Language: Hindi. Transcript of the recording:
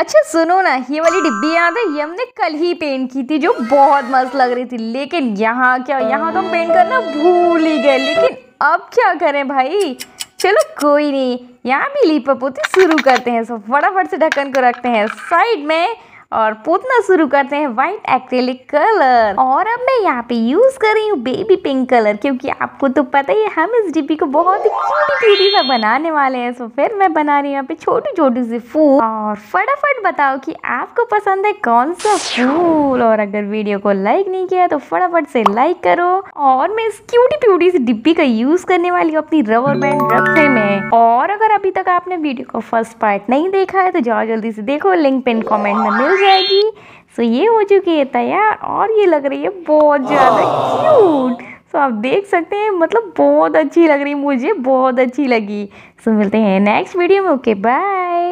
अच्छा सुनो ना ये वाली डिब्बी याद है ये हमने कल ही पेंट की थी जो बहुत मस्त लग रही थी लेकिन यहाँ क्या यहाँ तो हम पेंट करना भूल ही गए लेकिन अब क्या करें भाई चलो कोई नहीं यहाँ भी लीपा पोती शुरू करते हैं सब फटाफट से ढक्कन को रखते हैं साइड में और पोतना शुरू करते हैं व्हाइट एक्रेलिक कलर और अब मैं यहाँ पे यूज कर रही हूँ बेबी पिंक कलर क्योंकि आपको तो पता ही हम इस डिब्बी को बहुत ही छोटी छोटी सा बनाने वाले हैं सो फिर मैं बना रही हूँ यहाँ पे छोटी छोटी सी फूल और फटाफट बताओ कि आपको पसंद है कौन सा फूल और अगर वीडियो को लाइक नहीं किया तो फटाफट से लाइक करो और मैं इस क्यूटी प्यूटी सी डिब्बी का यूज करने वाली हूँ अपनी रबर बैंड रखने में और अगर अभी तक आपने वीडियो का फर्स्ट पार्ट नहीं देखा है तो जाओ जल्दी से देखो लिंक पिन कमेंट में मिल जाएगी सो ये हो चुकी है तैयार और ये लग रही है बहुत ज़्यादा क्यूट सो आप देख सकते हैं मतलब बहुत अच्छी लग रही मुझे बहुत अच्छी लगी सो मिलते हैं नेक्स्ट वीडियो में ओके बाय